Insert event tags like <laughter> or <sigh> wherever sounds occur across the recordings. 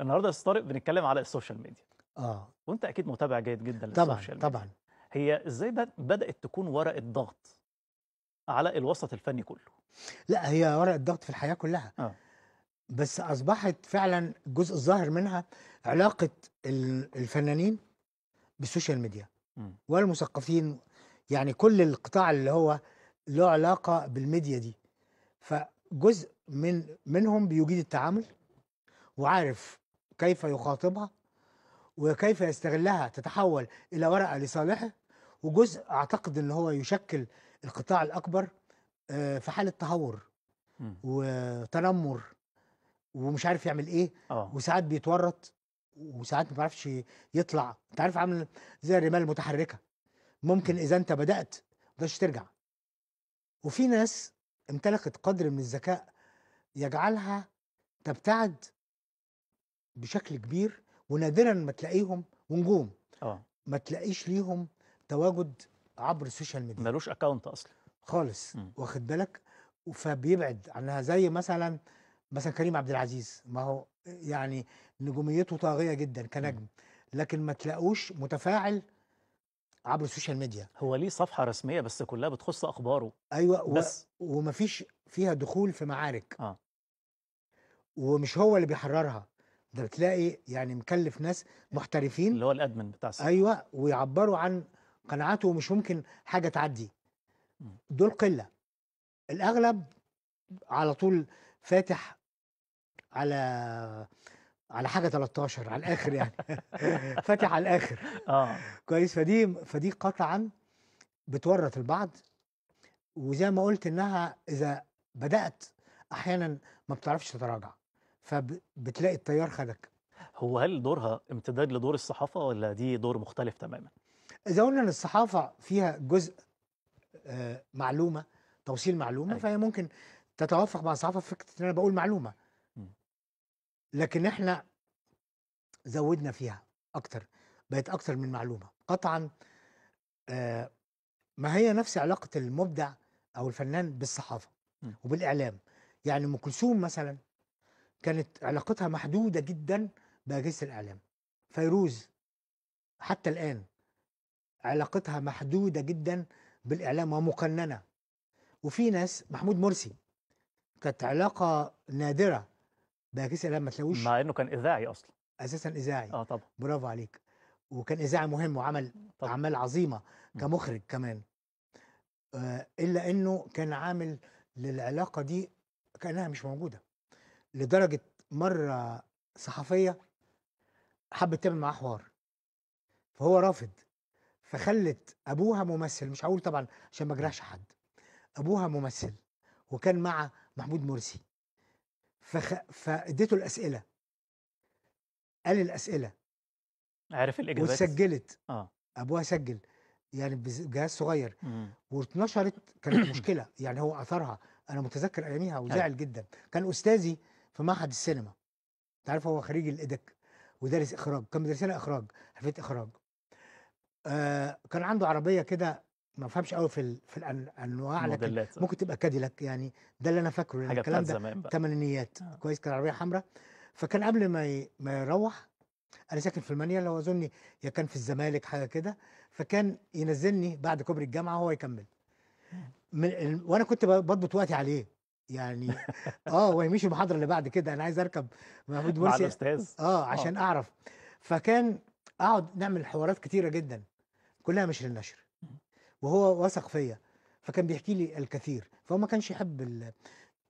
النهارده يا طارق بنتكلم على السوشيال ميديا اه وانت اكيد متابع جيد جدا طبعا للسوشيال ميديا طبعا هي ازاي بدات تكون ورقه ضغط على الوسط الفني كله لا هي ورقه ضغط في الحياه كلها آه. بس اصبحت فعلا الجزء الظاهر منها علاقه الفنانين بالسوشيال ميديا م. والمثقفين يعني كل القطاع اللي هو له علاقه بالميديا دي فجزء من منهم بيجيد التعامل وعارف كيف يخاطبها وكيف يستغلها تتحول الى ورقه لصالحه وجزء اعتقد ان هو يشكل القطاع الاكبر آه، في حاله تهور وتنمر ومش عارف يعمل ايه أوه. وساعات بيتورط وساعات ما بيعرفش يطلع انت عارف عامل زي الرمال المتحركه ممكن اذا انت بدات ما ترجع وفي ناس امتلكت قدر من الذكاء يجعلها تبتعد بشكل كبير ونادرا ما تلاقيهم ونجوم اه ما تلاقيش ليهم تواجد عبر السوشيال ميديا ملوش اكونت اصلا خالص م. واخد بالك فبيبعد عنها زي مثلا مثلا كريم عبد العزيز ما هو يعني نجوميته طاغيه جدا كنجم م. لكن ما تلاقوش متفاعل عبر السوشيال ميديا هو ليه صفحه رسميه بس كلها بتخص اخباره ايوه بس ومفيش فيها دخول في معارك اه ومش هو اللي بيحررها ده بتلاقي يعني مكلف ناس محترفين اللي هو الادمن بتاع السنة. ايوه ويعبروا عن قناعاته ومش ممكن حاجه تعدي دول قله الاغلب على طول فاتح على على حاجه 13 على الاخر يعني <laughs> فاتح على الاخر اه كويس فدي فدي قطعا بتورط البعض وزي ما قلت انها اذا بدات احيانا ما بتعرفش تتراجع فبتلاقي التيار خدك هو هل دورها امتداد لدور الصحافه ولا دي دور مختلف تماما؟ اذا قلنا ان الصحافه فيها جزء آه، معلومه توصيل معلومه أي. أيوة. فهي ممكن تتوافق مع الصحافه في فكره ان انا بقول معلومه لكن احنا زودنا فيها اكتر بقت اكتر من معلومه قطعا آه، ما هي نفس علاقه المبدع او الفنان بالصحافه وبالاعلام يعني ام كلثوم مثلا كانت علاقتها محدوده جدا باجهزه الاعلام فيروز حتى الان علاقتها محدوده جدا بالاعلام ومقننه وفي ناس محمود مرسي كانت علاقه نادره باجهزه الاعلام ما تلاقوش مع انه كان اذاعي اصلا اساسا اذاعي اه طبعا برافو عليك وكان اذاعي مهم وعمل اعمال عظيمه كمخرج كمان آه، الا انه كان عامل للعلاقه دي كانها مش موجوده لدرجه مره صحفيه حبت تعمل معاه حوار فهو رافض فخلت ابوها ممثل مش هقول طبعا عشان ما اجرحش حد ابوها ممثل وكان مع محمود مرسي فخ... فاديته الاسئله قال الاسئله عارف الاجابات وسجلت اه ابوها سجل يعني بجهاز صغير واتنشرت كانت <coughs> مشكله يعني هو اثرها انا متذكر اياميها أيوه. وزعل جدا كان استاذي في معهد السينما انت عارف هو خريج الادك ودارس اخراج كان مدرس لنا اخراج حرفيه اخراج آه كان عنده عربيه كده ما فهمش قوي في ال... في الانواع لكن ممكن تبقى كاديلاك يعني ده اللي انا فاكره لان الكلام ده ثمانينيات آه. كويس كان عربيه حمراء فكان قبل ما ي... ما يروح انا ساكن في المانيا لو اظني يا كان في الزمالك حاجه كده فكان ينزلني بعد كوبري الجامعه هو يكمل من... وانا كنت بضبط وقتي عليه يعني <laughs> آه ويمشي المحاضرة اللي بعد كده أنا عايز أركب محمود مع مرسي الأستاذ آه عشان آه. عشان أعرف فكان أقعد نعمل حوارات كتيرة جدا كلها مش للنشر وهو وثق فيا فكان بيحكي لي الكثير فهو ما كانش يحب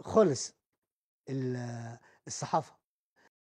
خالص الصحافة